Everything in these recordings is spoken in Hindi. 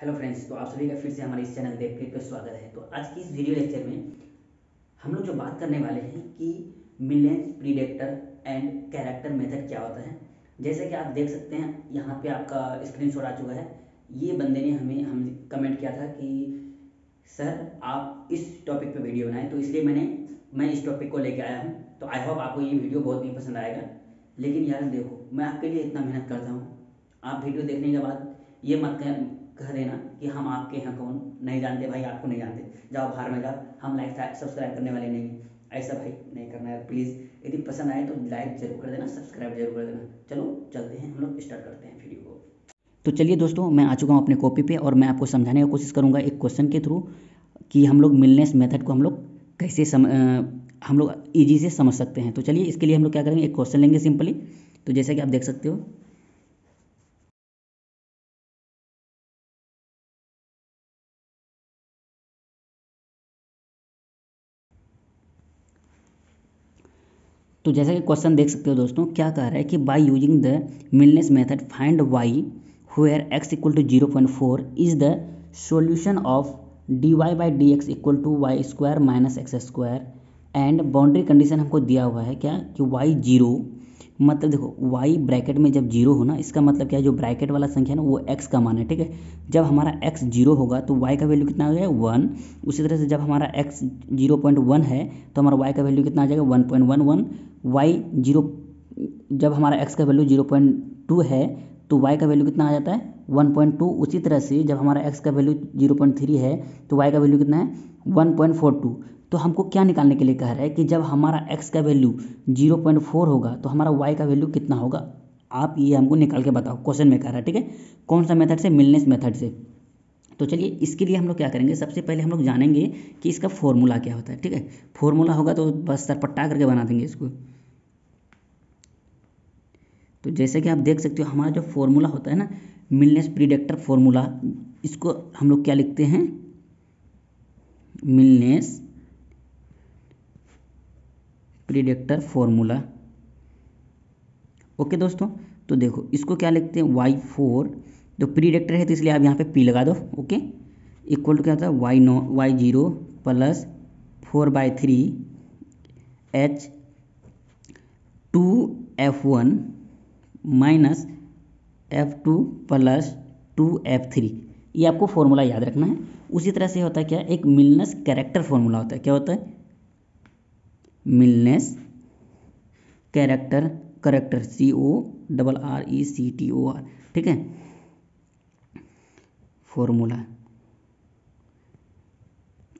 हेलो फ्रेंड्स तो आप सभी का फिर से हमारे इस चैनल देख क्लिक पर स्वागत है तो आज की इस वीडियो लेक्चर में हम लोग जो बात करने वाले हैं कि Milne's predictor and corrector method क्या होता है जैसे कि आप देख सकते हैं यहाँ पे आपका स्क्रीनशॉट आ चुका है ये बंदे ने हमें हम कमेंट किया था कि सर आप इस टॉपिक पर वीडियो बनाएं तो इसलिए मैंने मैं इस टॉपिक को लेकर आया हूँ तो आई होप आपको ये वीडियो बहुत ही पसंद आएगा लेकिन यार देखो मैं आपके लिए इतना मेहनत करता हूँ आप वीडियो देखने के बाद ये मत कह देना कि हम आपके यहाँ कौन नहीं जानते भाई आपको नहीं जानते जाओ बाहर में जाओ हम लाइक सब्सक्राइब करने वाले नहीं हैं ऐसा भाई नहीं करना है प्लीज़ यदि पसंद आए तो लाइक जरूर कर देना सब्सक्राइब जरूर कर देना चलो चलते हैं हम लोग स्टार्ट करते हैं वीडियो को तो चलिए दोस्तों मैं आ चुका हूँ अपने कॉपी पे और मैं आपको समझाने की कोशिश करूँगा एक क्वेश्चन के थ्रू कि हम लोग मिलनेस मेथड को हम लोग कैसे सम हम लोग ईजी से समझ सकते हैं तो चलिए इसके लिए हम लोग क्या करेंगे एक क्वेश्चन लेंगे सिंपली तो जैसे कि आप देख सकते हो तो जैसा कि क्वेश्चन देख सकते हो दोस्तों क्या कह रहा है कि by using the Milne's method find Y where X equal to zero point four is the solution of D Y by D x equal to Y square minus x square and boundary condition हमको दिया हुआ है क्या कि वाई जीरो मतलब देखो वाई ब्रैकेट में जब जीरो हो ना इसका मतलब क्या है जो ब्रैकेट वाला संख्या ना वो एक्स का मान है ठीक है जब हमारा एक्स जीरो होगा तो वाई का वैल्यू कितना हो जाएगा वन उसी तरह से जब हमारा एक्स जीरो पॉइंट वन है तो हमारा वाई का वैल्यू कितना आ जाएगा one point one one Y zero जब हमारा एक्स का वैल्यू जीरो पॉइंट टू है तो y का वैल्यू कितना आ जाता है वन पॉइंट टू उसी तरह से जब हमारा एक्स का वैल्यू जीरो पॉइंट थ्री है तो वाई का वैल्यू कितना है वन पॉइंट फोर टू तो हमको क्या निकालने के लिए कह रहा है कि जब हमारा एक्स का वैल्यू जीरो पॉइंट फोर होगा तो हमारा वाई का वैल्यू कितना होगा आप ये हमको निकाल के बताओ क्वेश्चन में कह रहा है ठीक है कौन सा मेथड से मिलनेस मेथड से तो चलिए इसके लिए हम लोग क्या करेंगे सबसे पहले हम लोग जानेंगे कि इसका फॉर्मूला क्या होता है ठीक है फॉर्मूला होगा तो बस सरपट्टा करके बना देंगे इसको तो जैसे कि आप देख सकते हो हमारा जो फॉर्मूला होता है ना मिलनेस प्रिडिक्टर फॉर्मूला इसको हम लोग क्या लिखते हैं मिलनेस डिडक्टर फॉर्मूला ओके दोस्तों तो देखो इसको क्या लिखते हैं वाई फोर जो प्रीडेक्टर है तो इसलिए आप यहाँ पे पी लगा दो ओके इक्वल टू क्या होता है y naught y zero plus four by three h two f one minus f two plus two f three ये आपको फॉर्मूला याद रखना है उसी तरह से होता है क्या एक मिलनस कैरेक्टर फॉर्मूला होता है क्या होता है Milne's character corrector c o double r e c t o r ठीक है फॉर्मूला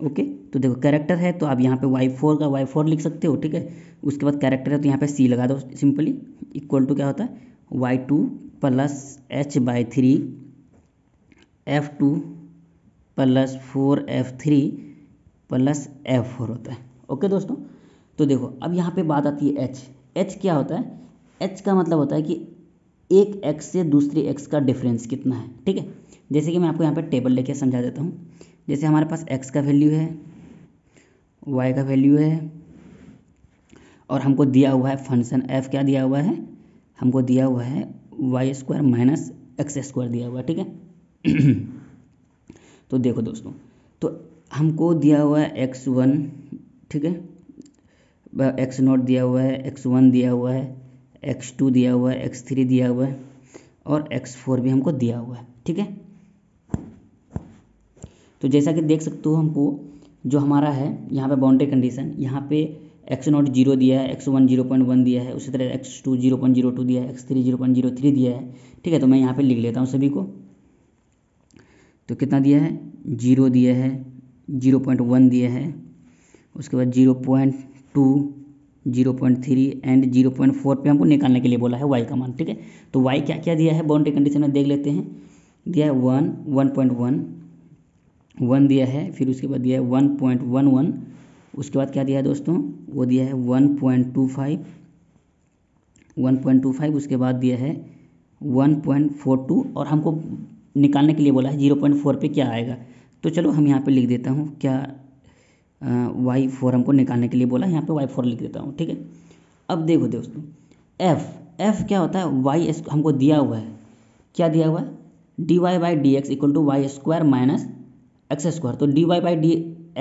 ओके तो देखो कैरेक्टर है तो आप यहाँ पे वाई फोर का वाई फोर लिख सकते हो ठीक है उसके बाद कैरेक्टर है तो यहाँ पे सी लगा दो सिंपली इक्वल टू क्या होता है y two plus h by three f two plus four f three plus f four होता है ओके दोस्तों तो देखो अब यहाँ पे बात आती है एच एच क्या होता है एच का मतलब होता है कि एक एक्स से दूसरे एक्स का डिफरेंस कितना है ठीक है जैसे कि मैं आपको यहाँ पर टेबल लेके समझा देता हूँ जैसे हमारे पास एक्स का वैल्यू है वाई का वैल्यू है और हमको दिया हुआ है फंक्शन एफ क्या दिया हुआ है हमको दिया हुआ है y square minus x square दिया हुआ है ठीक है तो देखो दोस्तों तो हमको दिया हुआ है एक्स वन ठीक है एक्स नॉट दिया हुआ है एक्स वन दिया हुआ है एक्स टू दिया हुआ है एक्स थ्री दिया हुआ है और एक्स फोर भी हमको दिया हुआ है ठीक है तो जैसा कि देख सकते हो हमको जो हमारा है यहाँ पे बाउंड्री कंडीशन यहाँ पे एक्स नॉट जीरो दिया है x one zero point one दिया है उसी तरह x two zero point zero two दिया है x three zero point zero three दिया है ठीक है तो मैं यहाँ पे लिख लेता हूँ सभी को तो कितना दिया है जीरो दिया है जीरो पॉइंट वन दिया है उसके बाद zero point two zero point three and zero point four पर हमको निकालने के लिए बोला है वाई का मान ठीक है तो वाई क्या क्या दिया है बाउंड्री कंडीशन में देख लेते हैं दिया है one one point one one दिया है फिर उसके बाद दिया है वन पॉइंट वन वन उसके बाद क्या दिया है दोस्तों वो दिया है one point two five one point two five उसके बाद दिया है वन पॉइंट फोर टू और हमको निकालने के लिए बोला है जीरो पॉइंट फोर पे क्या आएगा तो चलो हम यहाँ पर लिख देता हूँ क्या वाई फोर हमको निकालने के लिए बोला यहाँ पे वाई फोर लिख देता हूँ ठीक है अब देखो दोस्तों एफ एफ क्या होता है वाई हमको दिया हुआ है क्या दिया हुआ है d Y by D x equal to Y square minus x square तो d Y by D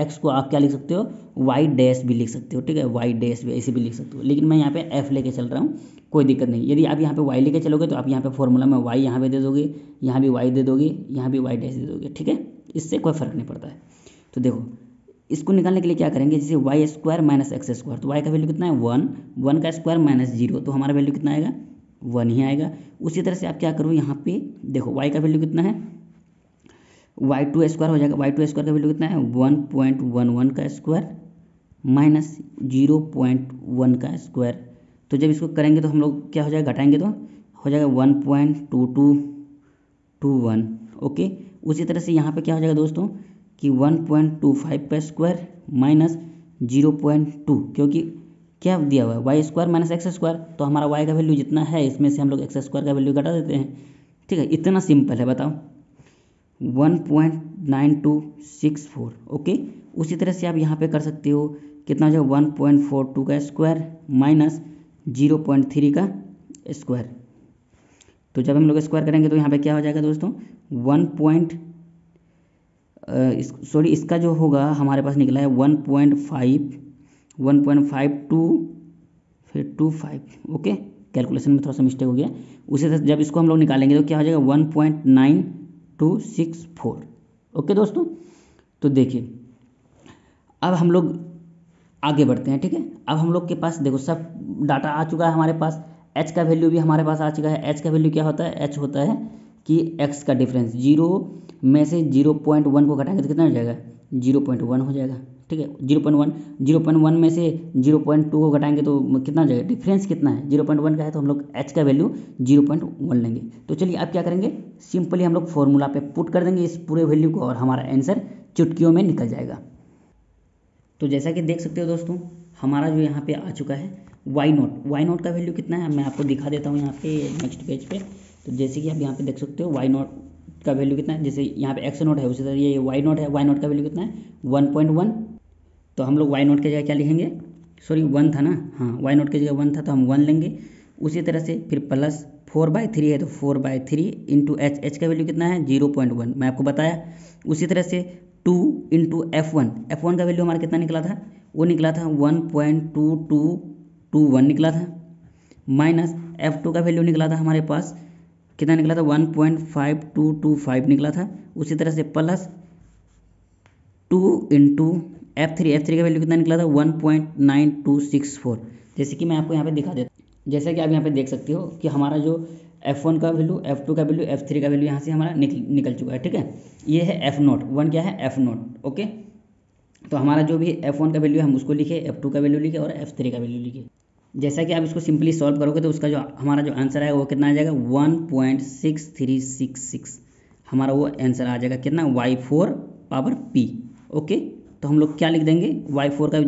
x को आप क्या लिख सकते हो वाई डैश भी लिख सकते हो ठीक है वाई डैश भी ऐसे भी लिख सकते हो लेकिन मैं यहाँ पे एफ लेके चल रहा हूँ कोई दिक्कत नहीं यदि आप यहाँ पे वाई लेके चलोगे तो आप यहाँ पे फॉर्मूला में वाई यहाँ पे दे दोगे यहाँ भी वाई दे दोगे यहाँ भी वाई डैश दे दोगे ठीक है इससे कोई फर्क नहीं पड़ता है तो देखो इसको निकालने के लिए क्या करेंगे जैसे y square minus x square तो वाई का वैल्यू कितना है वन वन का स्क्वायर माइनस जीरो तो हमारा वैल्यू कितना आएगा वन ही आएगा उसी तरह से आप क्या करो यहाँ पे देखो वाई का वैल्यू कितना है वाई टू स्क्वायर हो जाएगा वाई टू स्क्वायर का वैल्यू कितना है वन पॉइंट वन वन का square minus zero point one का स्क्वायर तो जब इसको करेंगे तो हम लोग क्या हो जाएगा घटाएंगे तो हो जाएगा one point two two two one okay उसी तरह से यहाँ पे क्या हो जाएगा दोस्तों कि 1.25 का square minus zero point two क्योंकि क्या दिया हुआ है y square minus x square तो हमारा वाई का वैल्यू जितना है इसमें से हम लोग एक्स स्क्वायर का वैल्यू घटा देते हैं ठीक है इतना सिंपल है बताओ 1.9264 ओके उसी तरह से आप यहाँ पे कर सकते हो कितना हो जाएगा 1.42 का स्क्वायर माइनस 0.3 का स्क्वायर तो जब हम लोग स्क्वायर करेंगे तो यहाँ पे क्या हो जाएगा दोस्तों पॉइंट इस सॉरी इसका जो होगा हमारे पास निकला है one point five one point five two फिर टू फाइव ओके कैलकुलेशन में थोड़ा सा मिस्टेक हो गया तरह जब इसको हम लोग निकालेंगे तो क्या हो जाएगा one point nine two six four okay दोस्तों तो देखिए अब हम लोग आगे बढ़ते हैं ठीक है अब हम लोग के पास देखो सब डाटा आ चुका है हमारे पास एच का वैल्यू भी हमारे पास आ चुका है एच का वैल्यू क्या होता है एच होता है कि एक्स का डिफरेंस जीरो में से जीरो पॉइंट वन को घटाएंगे तो कितना हो जाएगा जीरो पॉइंट वन हो जाएगा ठीक है zero point one zero point one में से जीरो पॉइंट टू को घटाएंगे तो कितना हो जाएगा डिफरेंस कितना है जीरो पॉइंट वन का है तो हम लोग एच का वैल्यू जीरो पॉइंट वन लेंगे तो चलिए आप क्या करेंगे सिंपली हम लोग फॉर्मूला पर पुट कर देंगे इस पूरे वैल्यू को और हमारा आंसर चुटकियों में निकल जाएगा तो जैसा कि देख सकते हो दोस्तों हमारा जो यहाँ पे आ चुका है वाई नॉट वाई नॉट का वैल्यू कितना है मैं आपको दिखा देता हूँ यहाँ पे नेक्स्ट पेज पे तो जैसे कि आप यहाँ पे देख सकते हो वाई नॉट का वैल्यू कितना है जैसे यहाँ पे एक्स नोट है उसी तरह ये वाई नोट है वाई नोट का वैल्यू कितना है वन पॉइंट वन तो हम लोग वाई नोट की जगह क्या लिखेंगे सॉरी वन था ना हाँ वाई नोट की जगह वन था तो हम वन लेंगे उसी तरह से फिर प्लस फोर बाई थ्री है तो four by three into h h का वैल्यू कितना है जीरो पॉइंट वन मैं आपको बताया उसी तरह से two into f one f one का वैल्यू हमारा कितना निकला था वो निकला था one point two two two one निकला था माइनस एफ टू का वैल्यू निकला था हमारे पास कितना निकला था one point five two two five निकला था उसी तरह से plus two into f three f three का वैल्यू कितना निकला था one point nine two six four जैसे कि मैं आपको यहाँ पे दिखा देता जैसे कि आप यहाँ पे देख सकते हो कि हमारा जो एफ वन का वैल्यू एफ टू का वैल्यू एफ थ्री का वैल्यू यहाँ से हमारा निकल निकल चुका है ठीक है ये है एफ नोट वन क्या है एफ नोट ओके तो हमारा जो भी एफ वन का वैल्यू है हम उसको लिखे एफ टू का वैल्यू लिखे और एफ थ्री का वैल्यू लिखे जैसा कि आप इसको सिंपली सॉल्व करोगे तो उसका जो हमारा जो आंसर आएगा वो कितना आ जाएगा one point six three six six हमारा वो आंसर आ जाएगा कितना y four power p okay तो हम लोग क्या लिख देंगे वाई फोर का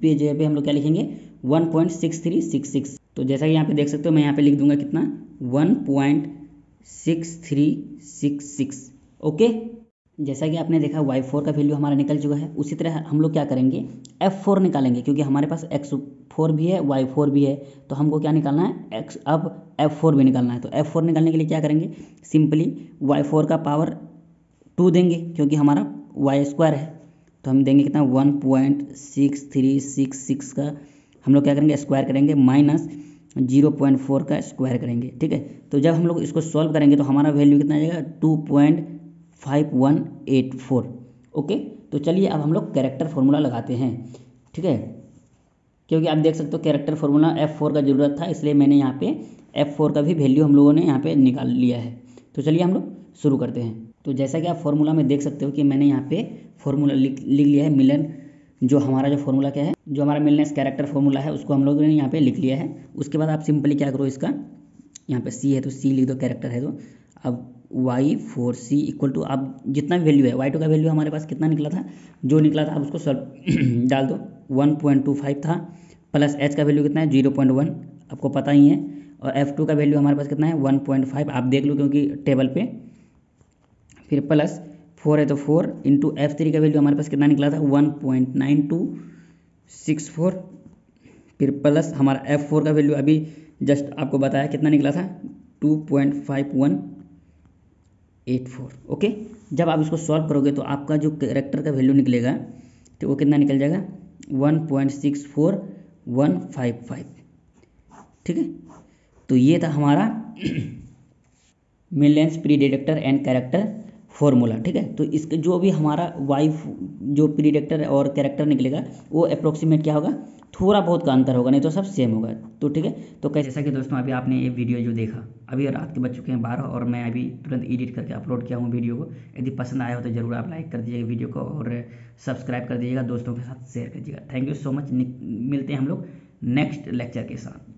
पे जो पे हम लोग क्या लिखेंगे one point six three six six तो जैसा कि यहाँ पे देख सकते हो मैं यहाँ पे लिख दूंगा कितना one point six three six six okay जैसा कि आपने देखा वाई फोर का वैल्यू हमारा निकल चुका है उसी तरह हम लोग क्या करेंगे एफ फोर निकालेंगे क्योंकि हमारे पास एक्स फोर भी है वाई फोर भी है तो हमको क्या निकालना है एक्स अब एफ फोर भी निकालना है तो एफ फोर निकालने के लिए क्या करेंगे सिंपली वाई फोर का पावर टू देंगे क्योंकि हमारा वाई स्क्वायर है तो हम देंगे कितना one point six three six six का हम लोग क्या करेंगे स्क्वायर करेंगे माइनस जीरो पॉइंट फोर का स्क्वायर करेंगे ठीक है तो जब हम लोग इसको सॉल्व करेंगे तो हमारा वैल्यू कितना आ जाएगा two point five one eight four okay तो चलिए अब हम लोग कैरेक्टर फार्मूला लगाते हैं ठीक है क्योंकि आप देख सकते हो कैरेक्टर फार्मूला एफ फोर का ज़रूरत था इसलिए मैंने यहाँ पे एफ फोर का भी वैल्यू हम लोगों ने यहाँ पे निकाल लिया है तो चलिए हम लोग शुरू करते हैं तो जैसा कि आप फॉर्मूला में देख सकते हो कि मैंने यहाँ पे फॉर्मूला लिख लिख लिया है मिलन जो हमारा जो फॉर्मूला क्या है जो हमारा मिलनेस कैरेक्टर फॉर्मूला है उसको हम लोगों ने यहाँ पे लिख लिया है उसके बाद आप सिंपली क्या करो इसका यहाँ पे सी है तो सी लिख दो कैरेक्टर है तो अब y four c equal to आप जितना वैल्यू है वाई टू का वैल्यू हमारे पास कितना निकला था जो निकला था आप उसको सॉल्व डाल दो वन पॉइंट टू फाइव था प्लस एच का वैल्यू कितना है जीरो पॉइंट वन आपको पता ही है और एफ टू का वैल्यू हमारे पास कितना है वन पॉइंट फाइव आप देख लो क्योंकि टेबल पे फिर प्लस फोर है तो फोर इंटू एफ थ्री का वैल्यू हमारे पास कितना निकला था one point nine two six four फिर प्लस हमारा एफ फोर का वैल्यू अभी जस्ट आपको बताया कितना निकला था two point five one eight four okay जब आप इसको सॉल्व करोगे तो आपका जो करेक्टर का वैल्यू निकलेगा तो वो कितना निकल जाएगा one point six four one five five ठीक है तो ये था हमारा Milne's predictor and character formula ठीक है तो इसके जो भी हमारा वाइफ जो प्रीडेक्टर और कैरेक्टर निकलेगा वो अप्रोक्सीमेट क्या होगा थोड़ा बहुत का अंतर होगा नहीं तो सब सेम होगा तो ठीक है तो कैसे जैसा कि दोस्तों अभी आपने ये वीडियो जो देखा अभी रात के बज चुके हैं बारह और मैं अभी तुरंत एडिट करके अपलोड किया हूँ वीडियो को यदि पसंद आया हो तो ज़रूर आप लाइक कर दीजिएगा वीडियो को और सब्सक्राइब कर दीजिएगा दोस्तों के साथ शेयर कर दीजिएगा थैंक यू सो मच मिलते हैं हम लोग नेक्स्ट लेक्चर के साथ